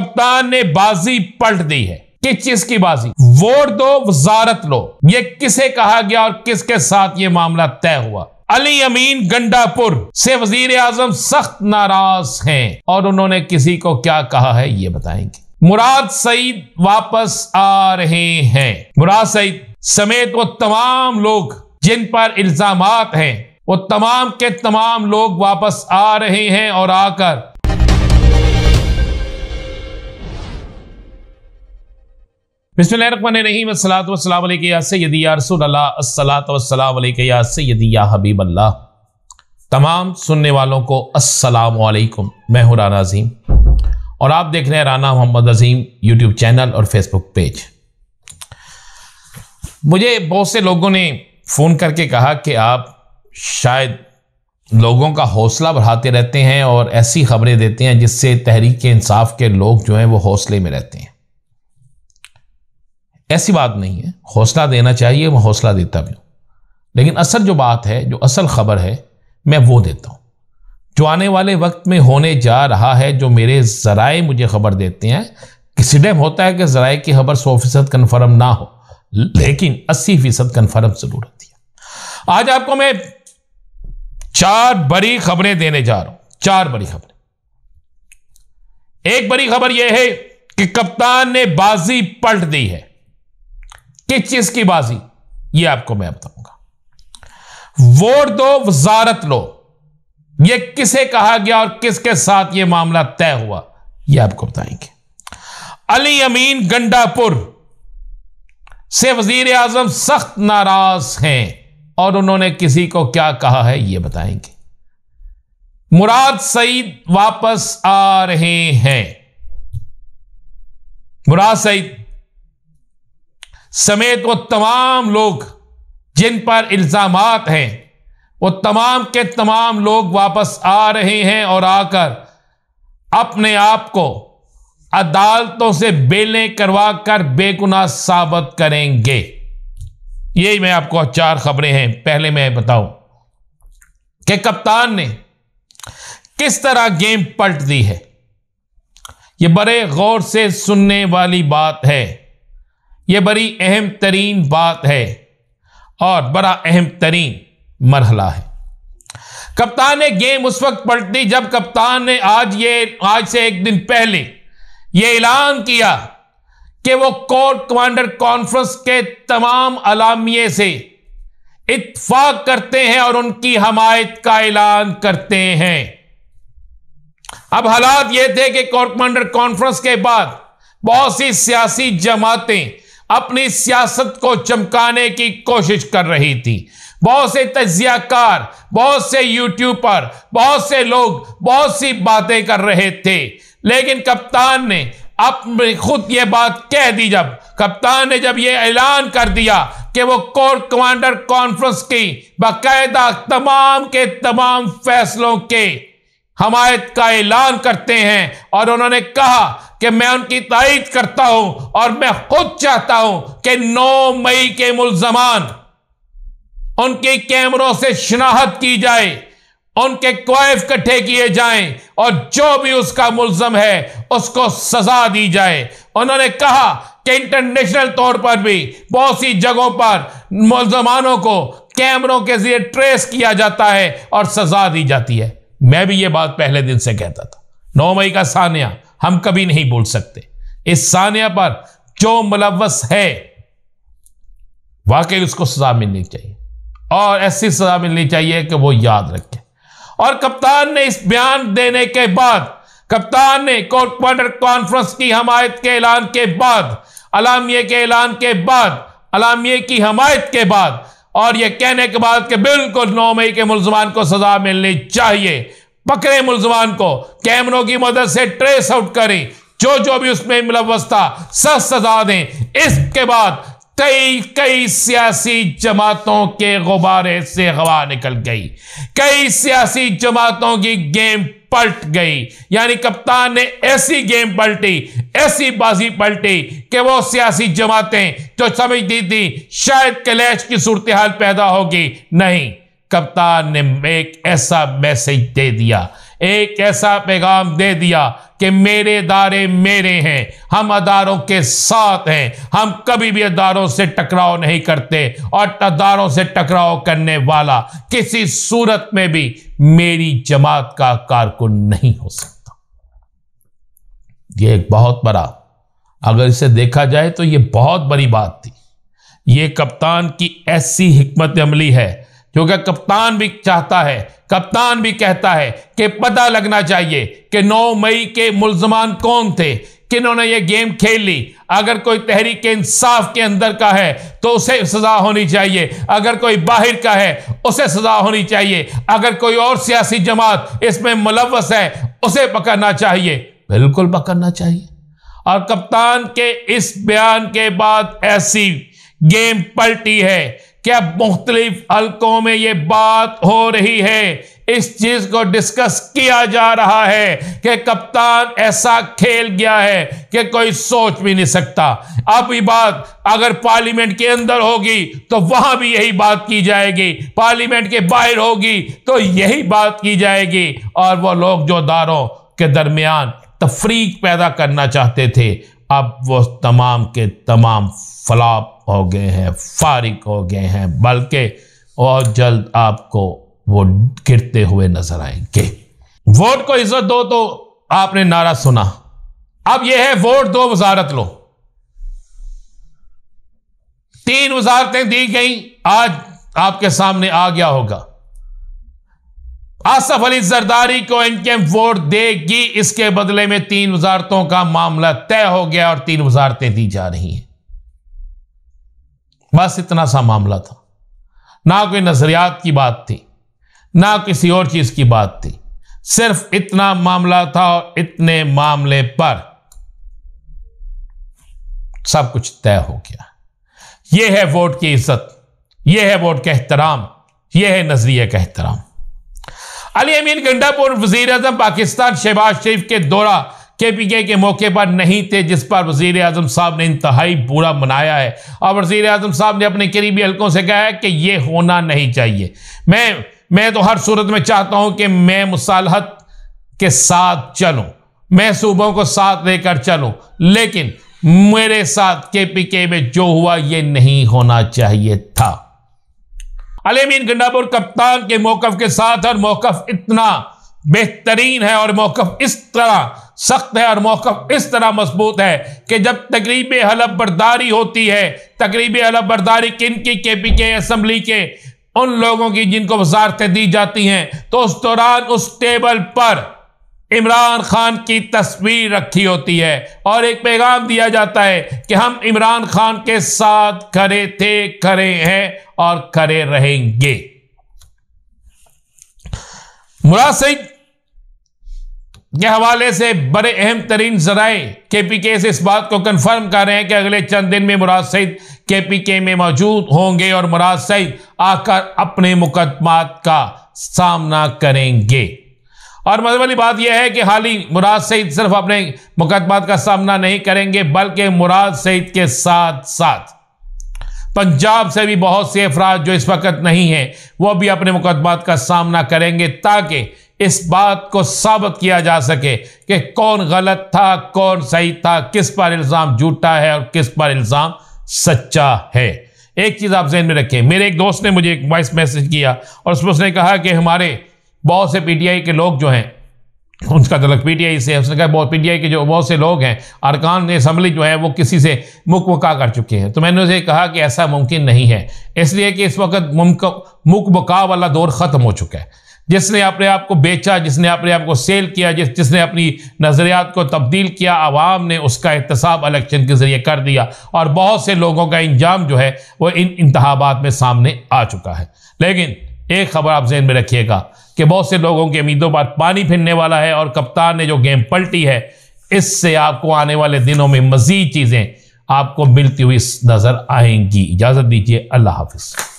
कप्तान ने बाजी पलट दी है कि चीज की बाजी वोट दो वजारत लो ये किसे कहा गया और किसके साथ ये मामला तय हुआ अली अमीन गंडापुर से वजीर आजम सख्त नाराज हैं और उन्होंने किसी को क्या कहा है ये बताएंगे मुराद सईद वापस आ रहे हैं मुराद सईद समेत वो तमाम लोग जिन पर इल्जाम हैं वो तमाम के तमाम लोग वापस आ रहे हैं और आकर तमाम सुनने वालों को असलकुम मैं हूं राना अजीम और आप देख रहे हैं राना मोहम्मद अजीम यूट्यूब चैनल और फेसबुक पेज मुझे बहुत से लोगों ने फ़ोन करके कहा कि आप शायद लोगों का हौसला बढ़ाते रहते हैं और ऐसी खबरें देते हैं जिससे तहरीक इंसाफ के लोग जो हैं वो हौसले में रहते हैं ऐसी बात नहीं है हौसला देना चाहिए मैं हौसला देता भी हूँ लेकिन असल जो बात है जो असल खबर है मैं वो देता हूँ जो आने वाले वक्त में होने जा रहा है जो मेरे ज़राए मुझे खबर देते हैं किसी टाइम होता है कि ज़राए की खबर सौ फ़ीसद कन्फर्म ना हो लेकिन अस्सी फ़ीसद कन्फर्म ज़रूर होती है आज आपको मैं चार बड़ी खबरें देने जा रहा हूँ चार बड़ी खबरें एक बड़ी खबर यह है कि कप्तान ने बाजी पलट दी है किस की बाजी ये आपको मैं बताऊंगा वोट दो वजारत लो ये किसे कहा गया और किसके साथ ये मामला तय हुआ ये आपको बताएंगे अली अमीन गंडापुर से वजीर आजम सख्त नाराज हैं और उन्होंने किसी को क्या कहा है ये बताएंगे मुराद सईद वापस आ रहे हैं मुराद सईद समेत वो तमाम लोग जिन पर इल्ज़ाम हैं वो तमाम के तमाम लोग वापस आ रहे हैं और आकर अपने आप को अदालतों से बेलें करवा कर बेगुनाह साबित करेंगे यही मैं आपको चार खबरें हैं पहले मैं बताऊं कि कप्तान ने किस तरह गेम पलट दी है ये बड़े गौर से सुनने वाली बात है ये बड़ी अहम तरीन बात है और बड़ा अहम तरीन मरहला है कप्तान ने गेम उस वक्त पलटी जब कप्तान ने आज ये आज से एक दिन पहले ये ऐलान किया कि वो कोर कमांडर कॉन्फ्रेंस के तमाम अलामिये से इतफाक करते हैं और उनकी हमायत का ऐलान करते हैं अब हालात ये थे कि कोर कमांडर कॉन्फ्रेंस के बाद बहुत सी सियासी जमातें अपनी सियासत को चमकाने की कोशिश कर रही थी बहुत से तजियाकार बहुत से यूट्यूबर बहुत से लोग बहुत सी बातें कर रहे थे लेकिन कप्तान ने अपने खुद ये बात कह दी जब कप्तान ने जब ये ऐलान कर दिया कि वो कोर कमांडर कॉन्फ्रेंस की बाकायदा तमाम के तमाम फैसलों के हमायत का ऐलान करते हैं और उन्होंने कहा कि मैं उनकी तायद करता हूं और मैं खुद चाहता हूं कि 9 मई के मुलजमान उनके कैमरों से शिनाहत की जाए उनके क्वाइफ इकट्ठे किए जाएं और जो भी उसका मुलजम है उसको सजा दी जाए उन्होंने कहा कि इंटरनेशनल तौर पर भी बहुत सी जगहों पर मुलजमानों को कैमरों के जरिए ट्रेस किया जाता है और सजा दी जाती है मैं भी ये बात पहले दिन से कहता था नौ मई का सानिया हम कभी नहीं बोल सकते इस सानिया पर जो मुलवस है वाकई उसको सजा मिलनी चाहिए और ऐसी सजा मिलनी चाहिए कि वो याद रखे और कप्तान ने इस बयान देने के बाद कप्तान ने क्वार्टर कॉन्फ्रेंस की हमायत के ऐलान के बाद अलामिया के ऐलान के बाद अलामिया की हमायत के बाद और यह कहने के बाद कि बिल्कुल नौ मई के मुलजमान को सजा मिलनी चाहिए पकड़े मुलजमान को कैमरों की मदद से ट्रेस आउट करें जो जो भी उसमें मुलवस था सख्त सजा दें इसके बाद कई कई सियासी जमातों के गुब्बारे से हवा निकल गई कई सियासी जमातों की गेम पलट गई यानी कप्तान ने ऐसी गेम पलटी ऐसी बाजी पलटी कि वो सियासी जमातें जो समझती थी शायद कलेश की सूरत हाल पैदा होगी नहीं कप्तान ने एक ऐसा मैसेज दे दिया एक ऐसा पैगाम दे दिया कि मेरे दारे मेरे हैं हम अदारों के साथ हैं हम कभी भी अदारों से टकराव नहीं करते और अदारों से टकराव करने वाला किसी सूरत में भी मेरी जमात का कारकुन नहीं हो सकता ये एक बहुत बड़ा अगर इसे देखा जाए तो ये बहुत बड़ी बात थी ये कप्तान की ऐसी हमत अमली है क्योंकि कप्तान भी चाहता है कप्तान भी कहता है कि पता लगना चाहिए कि 9 मई के मुलजमान कौन थे किन्होंने ये गेम खेल ली अगर कोई तहरीक इंसाफ के अंदर का है तो उसे सजा होनी चाहिए अगर कोई बाहर का है उसे सजा होनी चाहिए अगर कोई और सियासी जमात इसमें मुलवस है उसे पकड़ना चाहिए बिल्कुल पकड़ना चाहिए और कप्तान के इस बयान के बाद ऐसी गेम पलटी है क्या मुख्तलिफ हल्कों में ये बात हो रही है इस चीज को डिस्कस किया जा रहा है कि कप्तान ऐसा खेल गया है कि कोई सोच भी नहीं सकता अब ये बात अगर पार्लियामेंट के अंदर होगी तो वहां भी यही बात की जाएगी पार्लियामेंट के बाहर होगी तो यही बात की जाएगी और वो लोग जो दारों के दरमियान तफरीक पैदा करना चाहते थे अब वो तमाम के तमाम फ्लॉप हो गए हैं फारिक हो गए हैं बल्कि और जल्द आपको वो गिरते हुए नजर आएंगे वोट को इज्जत दो तो आपने नारा सुना अब यह है वोट दो वजारत लो तीन वजारतें दी गई आज आपके सामने आ गया होगा आसफ अली जरदारी को इनके वोट देगी इसके बदले में तीन वजारतों का मामला तय हो गया और तीन वजारतें दी जा रही हैं बस इतना सा मामला था ना कोई नजरियात की बात थी ना किसी और चीज़ की बात थी सिर्फ इतना मामला था और इतने मामले पर सब कुछ तय हो गया यह है वोट की इज्जत यह है वोट का एहतराम यह है नजरिए का एहतराम अली अमीन गंडापुर वजीर अजम पाकिस्तान शहबाज शरीफ के दौरा के पी के, के मौके पर नहीं थे जिस पर वजीर अजम साहब ने इंतहाई बुरा मनाया है और वजीर अजम साहब ने अपने करीबी हल्कों से कहा है कि ये होना नहीं चाहिए मैं मैं तो हर सूरत में चाहता हूँ कि मैं मुसालहत के साथ चलूँ मैं सूबों को साथ लेकर चलूँ लेकिन मेरे साथ के पी के में जो हुआ ये नहीं होना चाहिए था अलेमीन गंडापुर कप्तान के मौकफ के साथ और मौकफ इतना बेहतरीन है और मौकफ इस तरह सख्त है और मौकफ इस तरह मजबूत है कि जब तकरीब हलफ बर्दारी होती है तकरीब हलफ बर्दारी किन की के पी के असम्बली के उन लोगों की जिनको वजारतें दी जाती हैं तो उस दौरान उस टेबल पर इमरान खान की तस्वीर रखी होती है और एक पैगाम दिया जाता है कि हम इमरान खान के साथ खड़े थे खड़े हैं और खड़े रहेंगे मुराद सिंह के हवाले से बड़े अहम तरीन जराए के पी के से इस बात को कन्फर्म कर रहे हैं कि अगले चंद दिन में मुराद सईद के पी के में मौजूद होंगे और मुराद सईद आकर अपने मुकदमा का सामना करेंगे और मजे वाली बात यह है कि हाल ही मुराद सईद सिर्फ अपने मुकदमा का सामना नहीं करेंगे बल्कि मुराद सईद के साथ साथ पंजाब से भी बहुत से अफराद जो इस वक्त नहीं हैं वो भी अपने मुकदमा का सामना करेंगे ताकि इस बात को साबित किया जा सके कि कौन गलत था कौन सही था किस पर इल्ज़ाम झूठा है और किस पर इल्ज़ाम सच्चा है एक चीज़ आप जहन में रखें मेरे एक दोस्त ने मुझे एक वॉइस मैसेज किया और उसमें उसने कहा कि हमारे बहुत से पीटीआई के लोग जो हैं उनका तलक तो पीटीआई से उसने कहा बहुत पीटीआई के जो बहुत से लोग हैं अरकान असम्बली जो है वो किसी से मुक बका कर चुके हैं तो मैंने उसे कहा कि ऐसा मुमकिन नहीं है इसलिए कि इस वक्त मुक बका वाला दौर ख़त्म हो चुका है जिसने अपने आप को बेचा जिसने अपने आप को सेल किया जिस जिसने अपनी नज़रियात को तब्दील किया आवाम ने उसका एहतसाब इलेक्शन के ज़रिए कर दिया और बहुत से लोगों का इंजाम जो है वो इन इंतबात में सामने आ चुका है लेकिन एक खबर आप जहन में रखिएगा कि बहुत से लोगों की उम्मीदों पर पानी फिरने वाला है और कप्तान ने जो गेम पलटी है इससे आपको आने वाले दिनों में मज़ीद चीज़ें आपको मिलती हुई नज़र आएंगी इजाज़त दीजिए अल्लाह हाफिज़